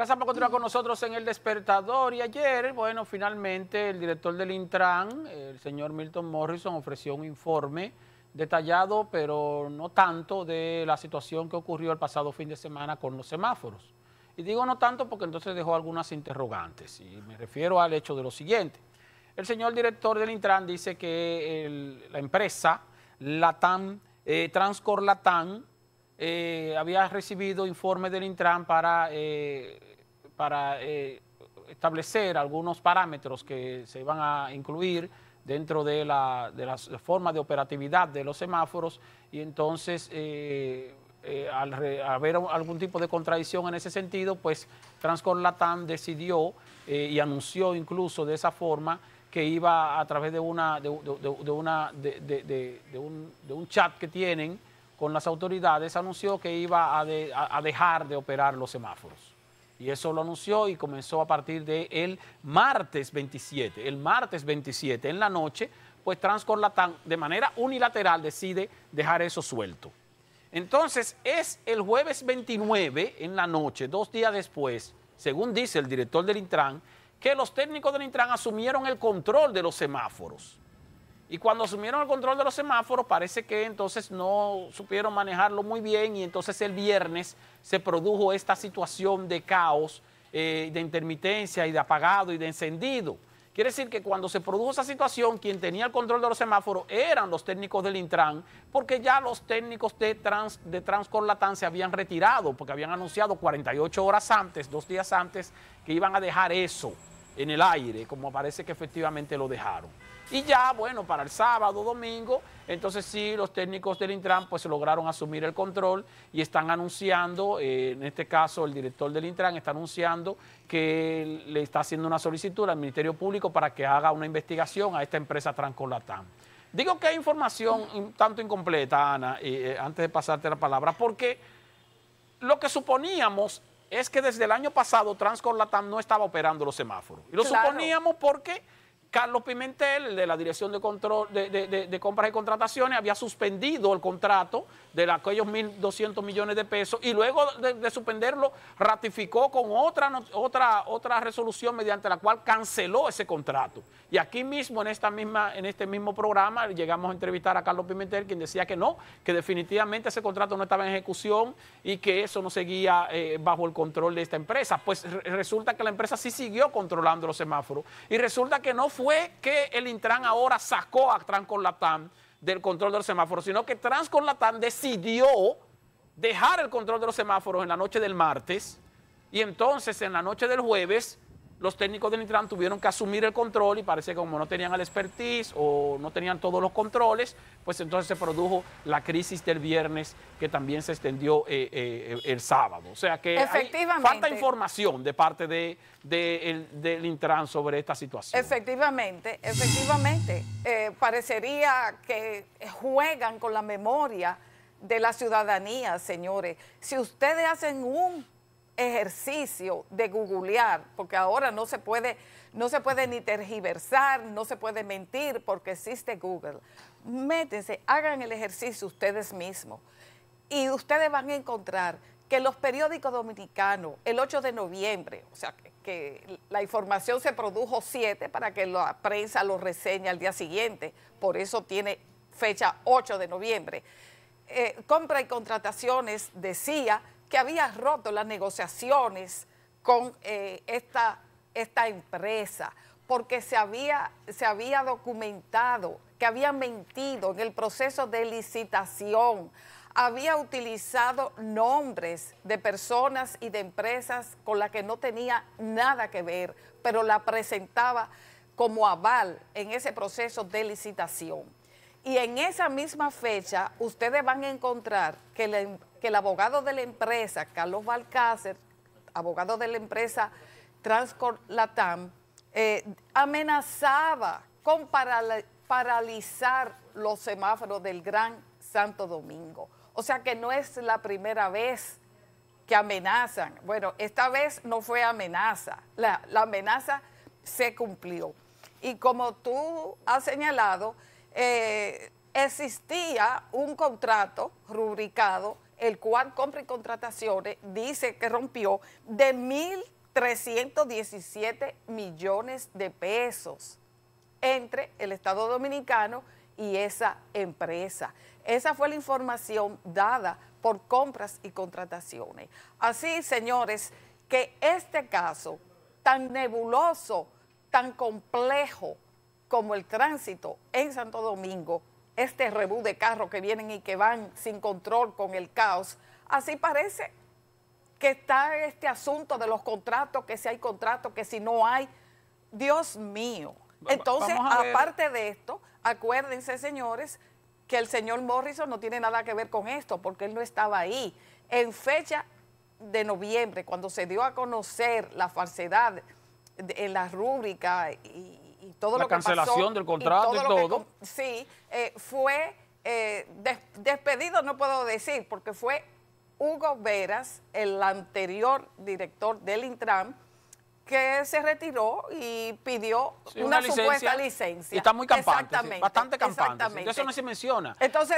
Gracias por continuar con nosotros en El Despertador. Y ayer, bueno, finalmente el director del Intran, el señor Milton Morrison, ofreció un informe detallado, pero no tanto, de la situación que ocurrió el pasado fin de semana con los semáforos. Y digo no tanto porque entonces dejó algunas interrogantes. Y me refiero al hecho de lo siguiente. El señor director del Intran dice que la empresa Latam, eh, eh, había recibido informes del Intran para, eh, para eh, establecer algunos parámetros que se iban a incluir dentro de la, de forma de operatividad de los semáforos y entonces al haber algún tipo de contradicción en ese sentido, pues Transcorlatan Latam decidió y anunció incluso de esa forma que iba a través de una de, de una de, un chat que tienen con las autoridades, anunció que iba a, dejar de operar los semáforos. Y eso lo anunció y comenzó a partir del martes 27. El martes 27 en la noche, pues Transcorlatán de manera unilateral decide dejar eso suelto. Entonces es el jueves 29 en la noche, dos días después, según dice el director del Intran, que los técnicos del Intran asumieron el control de los semáforos. Y cuando asumieron el control de los semáforos, parece que entonces no supieron manejarlo muy bien y entonces el viernes se produjo esta situación de caos, eh, de intermitencia y de apagado y de encendido. Quiere decir que cuando se produjo esa situación, quien tenía el control de los semáforos eran los técnicos del Intran, porque ya los técnicos de, trans, de Transcorlatán se habían retirado, porque habían anunciado 48 horas antes, dos días antes, que iban a dejar eso en el aire, como parece que efectivamente lo dejaron. Y ya, bueno, para el sábado, domingo, entonces sí, los técnicos del Intran pues lograron asumir el control y están anunciando, eh, en este caso el director del Intran está anunciando que le está haciendo una solicitud al Ministerio Público para que haga una investigación a esta empresa Transcolatán. Digo que hay información tanto incompleta, Ana, eh, antes de pasarte la palabra, porque lo que suponíamos es que desde el año pasado Transcorlatam no estaba operando los semáforos. Y lo suponíamos porque Carlos Pimentel, de la Dirección de, Control, de, Compras y Contrataciones, había suspendido el contrato de aquellos 1.200 millones de pesos y luego de, suspenderlo ratificó con otra, otra, otra resolución mediante la cual canceló ese contrato. Y aquí mismo, en, esta misma, en este mismo programa, llegamos a entrevistar a Carlos Pimentel, quien decía que no, que definitivamente ese contrato no estaba en ejecución y que eso no seguía eh, bajo el control de esta empresa. Pues resulta que la empresa sí siguió controlando los semáforos y resulta que no fue fue que el Intran ahora sacó a Trans del control de los semáforos, sino que Transconlatán decidió dejar el control de los semáforos en la noche del martes y entonces en la noche del jueves los técnicos del Intran tuvieron que asumir el control y parece que como no tenían el expertise o no tenían todos los controles, pues entonces se produjo la crisis del viernes que también se extendió eh, eh, el sábado. O sea que falta información de parte de, del Intran sobre esta situación. Efectivamente, efectivamente. Eh, parecería que juegan con la memoria de la ciudadanía, señores. Si ustedes hacen un ejercicio de googlear, porque ahora no se puede, no se puede ni tergiversar, no se puede mentir, porque existe Google. Métense, hagan el ejercicio ustedes mismos y ustedes van a encontrar que los periódicos dominicanos, el 8 de noviembre, o sea, que, la información se produjo 7 para que la prensa lo reseña al día siguiente, por eso tiene fecha 8 de noviembre. Eh, compra y contrataciones decía que había roto las negociaciones con eh, esta, esta empresa, porque se había, se había documentado que había mentido en el proceso de licitación, había utilizado nombres de personas y de empresas con las que no tenía nada que ver, pero la presentaba como aval en ese proceso de licitación. Y en esa misma fecha, ustedes van a encontrar em, que, el abogado de la empresa, Carlos Balcácer, abogado de la empresa Transcor Latam, eh, amenazaba con paralizar los semáforos del Gran Santo Domingo. O sea que no es la primera vez que amenazan. Bueno, esta vez no fue amenaza, la amenaza se cumplió. Y como tú has señalado, eh, existía un contrato rubricado, el cual compra y contrataciones dice que rompió de 1.317 millones de pesos entre el Estado Dominicano y esa empresa. Esa fue la información dada por compras y contrataciones. Así, señores, que este caso tan nebuloso, tan complejo, como el tránsito en Santo Domingo, este rebú de carros que vienen y que van sin control con el caos, así parece que está este asunto de los contratos, que si hay contratos, que si no hay. Dios mío. Entonces, aparte de esto, acuérdense, señores, que el señor Morrison no tiene nada que ver con esto, porque él no estaba ahí. En fecha de noviembre, cuando se dio a conocer la falsedad en la rúbrica y, la cancelación del contrato y todo. sí, eh, fue eh, despedido, no puedo decir, porque fue Hugo Veras, el anterior director del Intram, que se retiró y pidió una, licencia, supuesta licencia. Y está muy campante, bastante campante. Exactamente. eso no se menciona. Entonces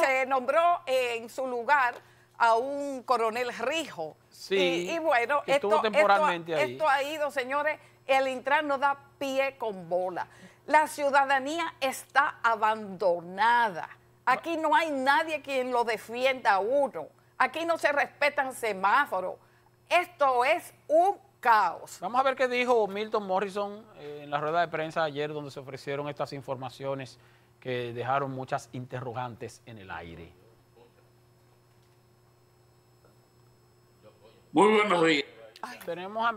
se, nombró en su lugar a un coronel Rijo. Sí, y, bueno, esto, esto, esto, ha ido, señores, el entrar no da pie con bola. La ciudadanía está abandonada. Aquí no hay nadie quien lo defienda a uno. Aquí no se respetan semáforos. Esto es un caos. Vamos a ver qué dijo Milton Morrison eh, en la rueda de prensa ayer donde se ofrecieron estas informaciones que dejaron muchas interrogantes en el aire. Muy buenos días. Tenemos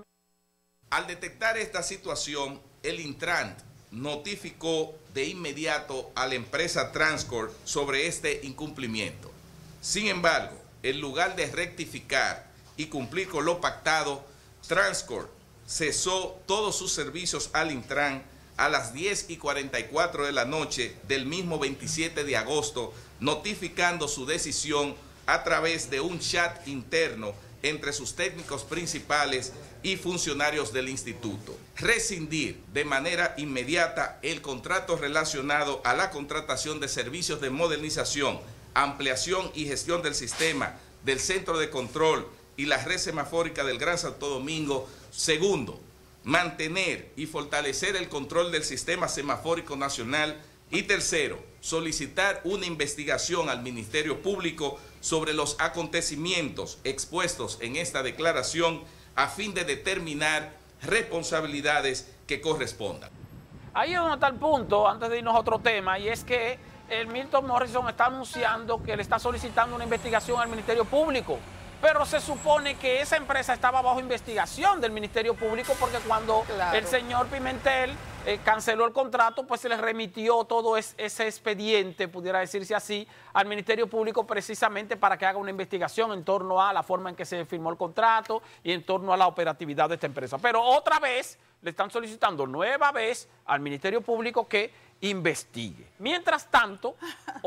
al detectar esta situación, el Intran notificó de inmediato a la empresa Transcor sobre este incumplimiento. Sin embargo, en lugar de rectificar y cumplir con lo pactado, Transcor cesó todos sus servicios al Intran a las 10 y 44 de la noche del mismo 27 de agosto, notificando su decisión a través de un chat interno entre sus técnicos principales y funcionarios del instituto. Rescindir de manera inmediata el contrato relacionado a la contratación de servicios de modernización, ampliación y gestión del sistema del Centro de Control y la red semafórica del Gran Santo Domingo. Segundo, mantener y fortalecer el control del sistema semafórico nacional. Y tercero, solicitar una investigación al Ministerio Público sobre los acontecimientos expuestos en esta declaración a fin de determinar responsabilidades que correspondan. Ahí es donde está punto, antes de irnos a otro tema, y es que el Milton Morrison está anunciando que le está solicitando una investigación al Ministerio Público. Pero se supone que esa empresa estaba bajo investigación del Ministerio Público porque cuando el señor Pimentel eh, canceló el contrato, pues se le remitió todo ese expediente, pudiera decirse así, al Ministerio Público precisamente para que haga una investigación en torno a la forma en que se firmó el contrato y en torno a la operatividad de esta empresa. Pero otra vez le están solicitando nueva vez al Ministerio Público que investigue. Mientras tanto...